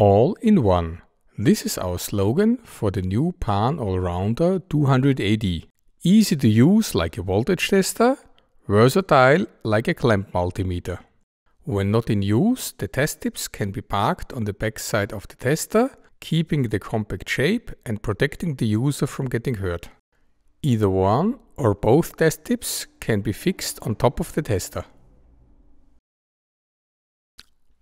All in one. This is our slogan for the new Pan Allrounder 280. 200AD. Easy to use like a voltage tester, versatile like a clamp multimeter. When not in use, the test tips can be parked on the backside of the tester, keeping the compact shape and protecting the user from getting hurt. Either one or both test tips can be fixed on top of the tester.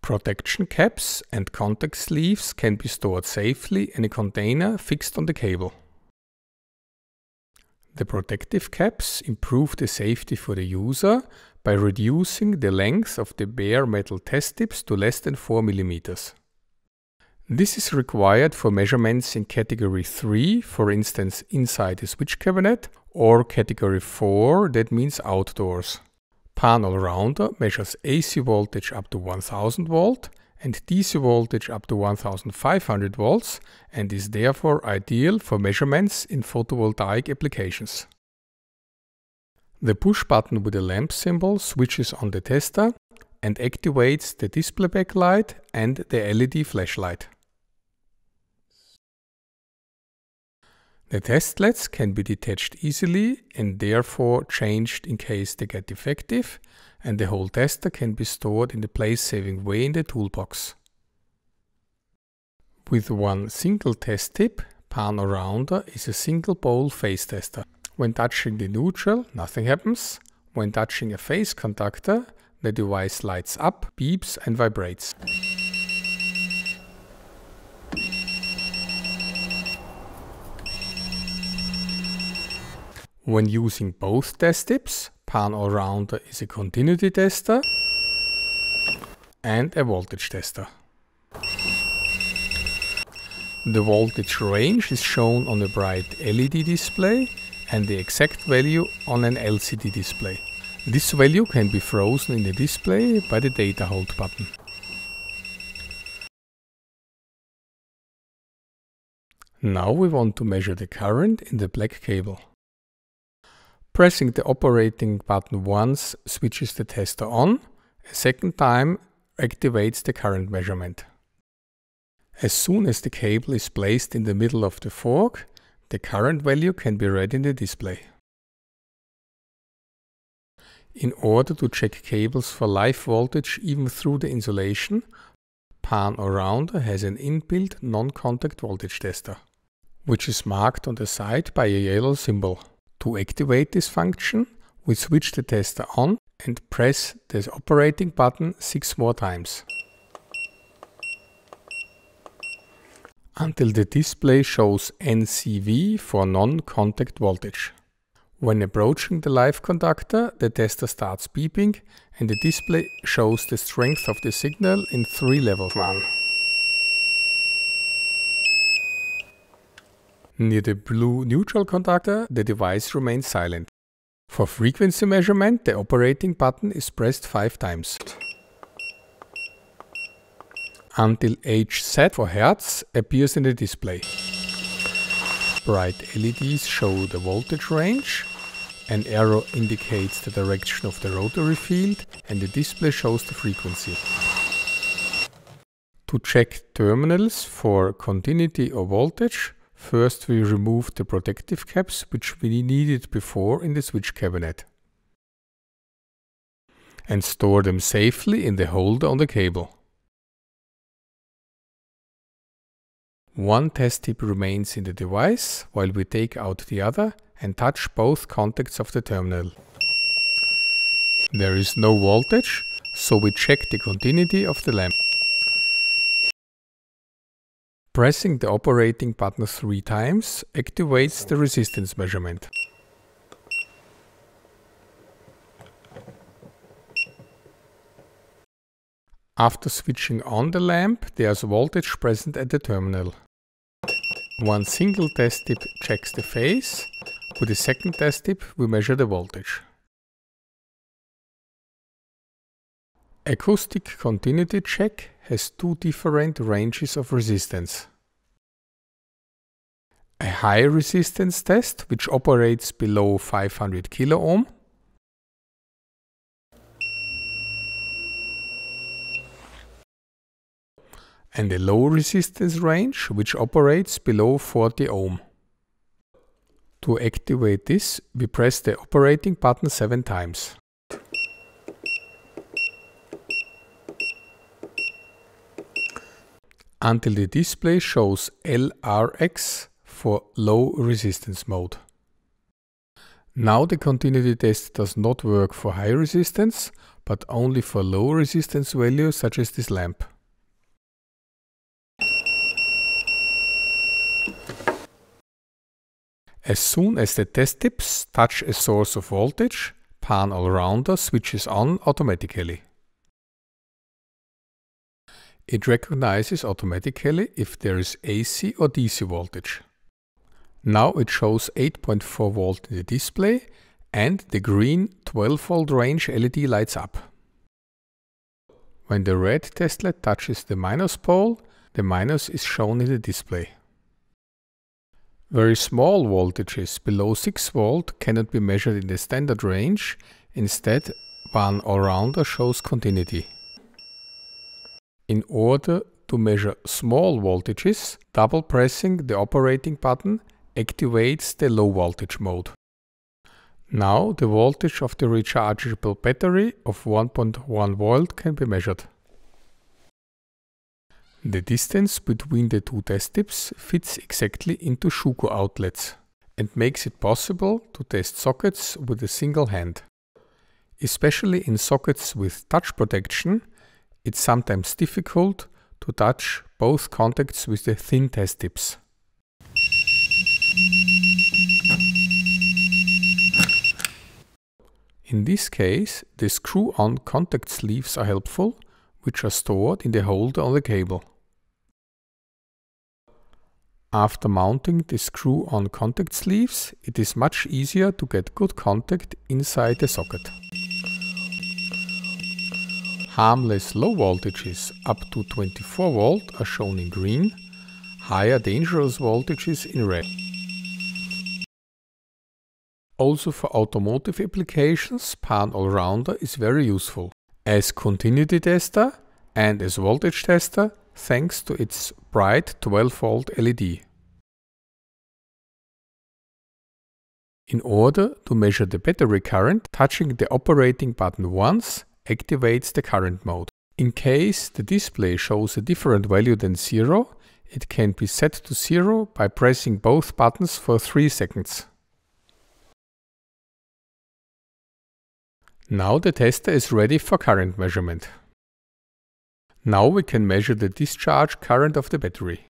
Protection caps and contact sleeves can be stored safely in a container fixed on the cable. The protective caps improve the safety for the user by reducing the length of the bare metal test tips to less than 4 mm. This is required for measurements in category 3, for instance inside a switch cabinet, or category 4, that means outdoors. Panel rounder measures AC voltage up to 1000 volt and DC voltage up to 1500 volts and is therefore ideal for measurements in photovoltaic applications. The push button with the lamp symbol switches on the tester and activates the display backlight and the LED flashlight. The testlets can be detached easily and therefore changed in case they get defective and the whole tester can be stored in the place-saving way in the toolbox. With one single test tip, Panorounder Rounder is a single bowl phase tester. When touching the neutral, nothing happens. When touching a phase conductor, the device lights up, beeps and vibrates. When using both test tips, Pan All Rounder is a continuity tester and a voltage tester. The voltage range is shown on a bright LED display and the exact value on an LCD display. This value can be frozen in the display by the data hold button. Now we want to measure the current in the black cable. Pressing the operating button once switches the tester on, a second time activates the current measurement. As soon as the cable is placed in the middle of the fork, the current value can be read in the display. In order to check cables for live voltage even through the insulation, Pan or Rounder has an inbuilt non-contact voltage tester, which is marked on the side by a yellow symbol. To activate this function, we switch the tester on and press this operating button six more times. Until the display shows NCV for non-contact voltage. When approaching the live conductor, the tester starts beeping and the display shows the strength of the signal in three levels. 1. Near the blue neutral conductor, the device remains silent. For frequency measurement, the operating button is pressed 5 times. Until HZ for Hertz appears in the display. Bright LEDs show the voltage range, an arrow indicates the direction of the rotary field and the display shows the frequency. To check terminals for continuity or voltage, First we remove the protective caps which we needed before in the switch cabinet and store them safely in the holder on the cable. One test tip remains in the device while we take out the other and touch both contacts of the terminal. There is no voltage, so we check the continuity of the lamp. Pressing the operating button three times activates the resistance measurement. After switching on the lamp, there's voltage present at the terminal. One single test tip checks the phase, with the second test tip we measure the voltage. Acoustic continuity check has two different ranges of resistance. A high resistance test, which operates below 500 kilo ohm, and a low resistance range which operates below 40 ohm. To activate this, we press the operating button 7 times. until the display shows LRX for low resistance mode. Now the continuity test does not work for high resistance, but only for low resistance values such as this lamp. As soon as the test tips touch a source of voltage, pan all-rounder switches on automatically. It recognizes automatically if there is AC or DC voltage. Now it shows 8.4 volt in the display and the green 12 volt range LED lights up. When the red test lead touches the minus pole, the minus is shown in the display. Very small voltages below 6 volt cannot be measured in the standard range, instead one or rounder shows continuity. In order to measure small voltages, double pressing the operating button activates the low voltage mode. Now the voltage of the rechargeable battery of 1.1 volt can be measured. The distance between the two test tips fits exactly into Shuko outlets and makes it possible to test sockets with a single hand. Especially in sockets with touch protection, it's sometimes difficult to touch both contacts with the thin test tips. In this case, the screw-on contact sleeves are helpful, which are stored in the holder on the cable. After mounting the screw-on contact sleeves, it is much easier to get good contact inside the socket. Harmless low voltages up to 24 volt are shown in green, higher dangerous voltages in red. Also for automotive applications, PAN Allrounder is very useful as continuity tester and as voltage tester thanks to its bright 12 volt LED. In order to measure the battery current, touching the operating button once activates the current mode. In case the display shows a different value than 0, it can be set to 0 by pressing both buttons for 3 seconds. Now the tester is ready for current measurement. Now we can measure the discharge current of the battery.